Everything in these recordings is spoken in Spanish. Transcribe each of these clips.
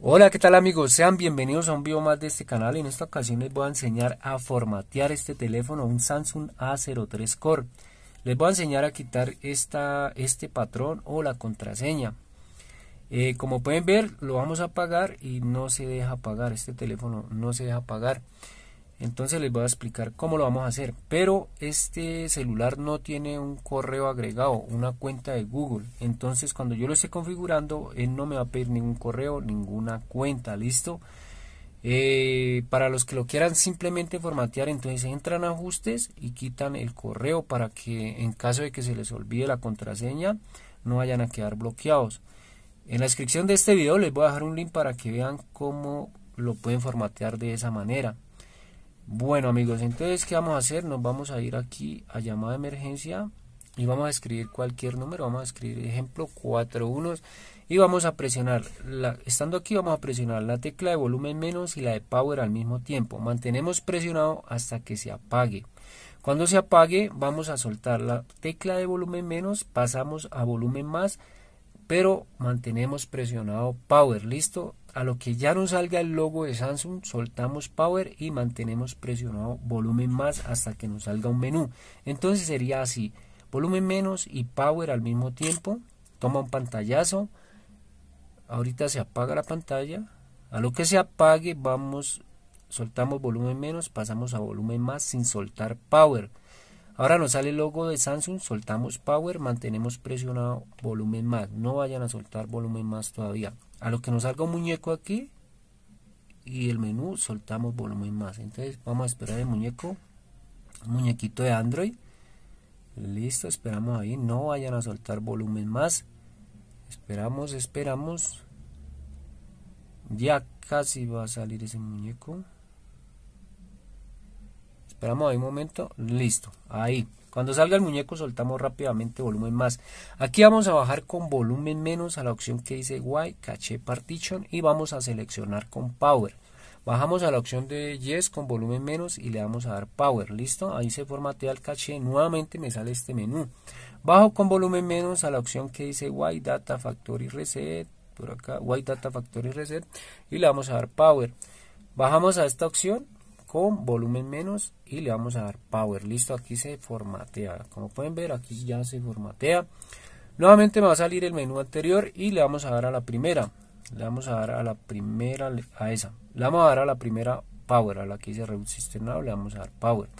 Hola, ¿qué tal amigos? Sean bienvenidos a un video más de este canal. En esta ocasión les voy a enseñar a formatear este teléfono, un Samsung A03 Core. Les voy a enseñar a quitar esta, este patrón o la contraseña. Eh, como pueden ver, lo vamos a apagar y no se deja apagar. Este teléfono no se deja apagar. Entonces les voy a explicar cómo lo vamos a hacer. Pero este celular no tiene un correo agregado, una cuenta de Google. Entonces cuando yo lo esté configurando, él no me va a pedir ningún correo, ninguna cuenta. ¿Listo? Eh, para los que lo quieran simplemente formatear, entonces entran a ajustes y quitan el correo para que en caso de que se les olvide la contraseña, no vayan a quedar bloqueados. En la descripción de este video les voy a dejar un link para que vean cómo lo pueden formatear de esa manera. Bueno amigos, entonces ¿qué vamos a hacer? Nos vamos a ir aquí a llamada de emergencia y vamos a escribir cualquier número, vamos a escribir ejemplo 41 y vamos a presionar, estando aquí vamos a presionar la tecla de volumen menos y la de power al mismo tiempo, mantenemos presionado hasta que se apague. Cuando se apague vamos a soltar la tecla de volumen menos, pasamos a volumen más, pero mantenemos presionado power, listo, a lo que ya nos salga el logo de Samsung, soltamos Power y mantenemos presionado volumen más hasta que nos salga un menú. Entonces sería así, volumen menos y Power al mismo tiempo, toma un pantallazo, ahorita se apaga la pantalla, a lo que se apague vamos, soltamos volumen menos, pasamos a volumen más sin soltar Power. Ahora nos sale el logo de Samsung, soltamos Power, mantenemos presionado volumen más. No vayan a soltar volumen más todavía a lo que nos salga un muñeco aquí y el menú soltamos volumen más entonces vamos a esperar el muñeco muñequito de android listo esperamos ahí no vayan a soltar volumen más esperamos esperamos ya casi va a salir ese muñeco esperamos ahí un momento listo ahí cuando salga el muñeco soltamos rápidamente volumen más. Aquí vamos a bajar con volumen menos a la opción que dice Y, caché partition y vamos a seleccionar con power. Bajamos a la opción de Yes con volumen menos y le vamos a dar Power. ¿Listo? Ahí se formatea el caché. Nuevamente me sale este menú. Bajo con volumen menos a la opción que dice Y, Data Factory Reset. Por acá, Y Data Factory Reset. Y le vamos a dar Power. Bajamos a esta opción con volumen menos y le vamos a dar power. Listo, aquí se formatea. Como pueden ver, aquí ya se formatea. Nuevamente me va a salir el menú anterior y le vamos a dar a la primera. Le vamos a dar a la primera, a esa. Le vamos a dar a la primera power, a la que dice Reboot System le vamos a dar power.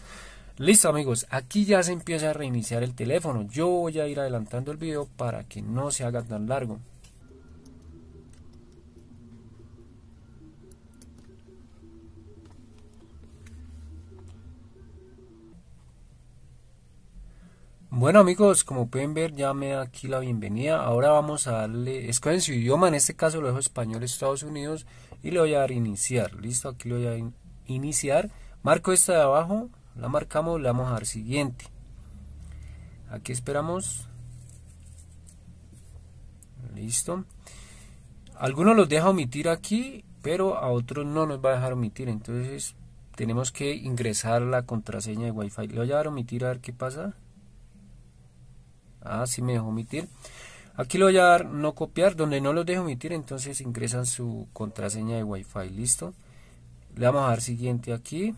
Listo amigos, aquí ya se empieza a reiniciar el teléfono. Yo voy a ir adelantando el video para que no se haga tan largo. Bueno amigos, como pueden ver ya me da aquí la bienvenida. Ahora vamos a darle, escogen su idioma, en este caso lo dejo español Estados Unidos y le voy a dar iniciar. Listo, aquí le voy a iniciar. Marco esta de abajo, la marcamos, le vamos a dar siguiente. Aquí esperamos. Listo. Algunos los deja omitir aquí, pero a otros no nos va a dejar omitir. Entonces tenemos que ingresar la contraseña de Wi-Fi. Le voy a dar omitir a ver qué pasa. Ah, me dejó omitir. Aquí lo voy a dar no copiar, donde no los dejo omitir, entonces ingresan su contraseña de Wi-Fi, listo. Le vamos a dar siguiente aquí.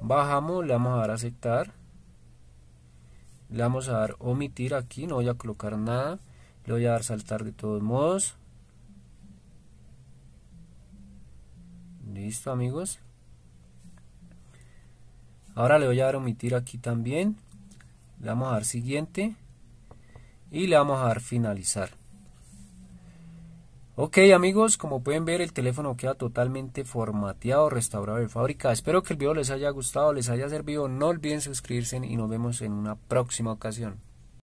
Bajamos, le vamos a dar aceptar. Le vamos a dar omitir aquí, no voy a colocar nada. Le voy a dar saltar de todos modos. Listo amigos. Ahora le voy a dar omitir aquí también le vamos a dar siguiente y le vamos a dar finalizar ok amigos como pueden ver el teléfono queda totalmente formateado restaurado de fábrica espero que el video les haya gustado les haya servido no olviden suscribirse y nos vemos en una próxima ocasión